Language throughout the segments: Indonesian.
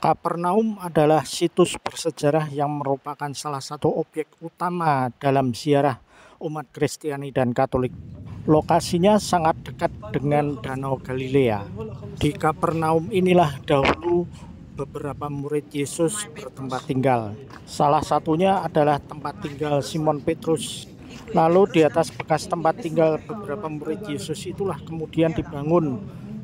Kapernaum adalah situs bersejarah yang merupakan salah satu objek utama dalam ziarah umat Kristiani dan Katolik. Lokasinya sangat dekat dengan Danau Galilea. Di Kapernaum inilah dahulu beberapa murid Yesus bertempat tinggal. Salah satunya adalah tempat tinggal Simon Petrus. Lalu di atas bekas tempat tinggal beberapa murid Yesus itulah kemudian dibangun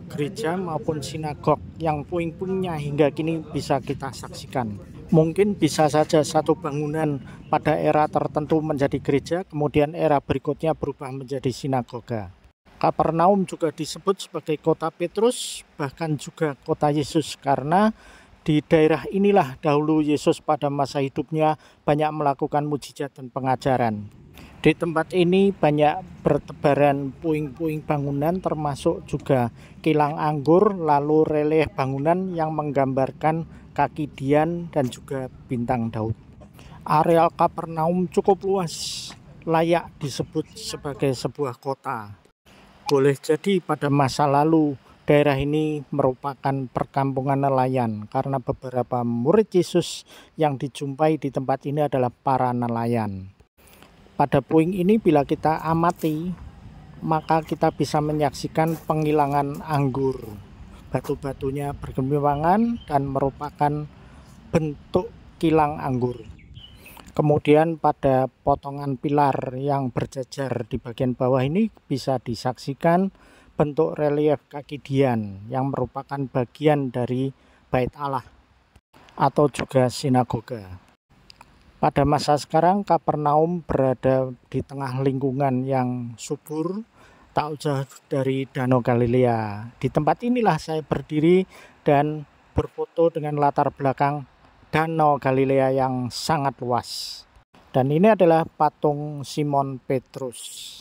gereja maupun sinagog yang puing-puingnya hingga kini bisa kita saksikan. Mungkin bisa saja satu bangunan pada era tertentu menjadi gereja, kemudian era berikutnya berubah menjadi sinagoga. Kapernaum juga disebut sebagai kota Petrus, bahkan juga kota Yesus karena di daerah inilah dahulu Yesus pada masa hidupnya banyak melakukan mujizat dan pengajaran. Di tempat ini banyak bertebaran puing-puing bangunan termasuk juga kilang anggur lalu relief bangunan yang menggambarkan kaki dian dan juga bintang daud. Areal Kapernaum cukup luas, layak disebut sebagai sebuah kota. Boleh jadi pada masa lalu daerah ini merupakan perkampungan nelayan karena beberapa murid Yesus yang dijumpai di tempat ini adalah para nelayan. Pada puing ini bila kita amati, maka kita bisa menyaksikan penghilangan anggur. Batu-batunya bergembangan dan merupakan bentuk kilang anggur. Kemudian pada potongan pilar yang berjajar di bagian bawah ini bisa disaksikan bentuk relief kaki dian yang merupakan bagian dari bait Allah atau juga sinagoga. Pada masa sekarang Kapernaum berada di tengah lingkungan yang subur tak jauh dari Danau Galilea. Di tempat inilah saya berdiri dan berfoto dengan latar belakang Danau Galilea yang sangat luas. Dan ini adalah patung Simon Petrus.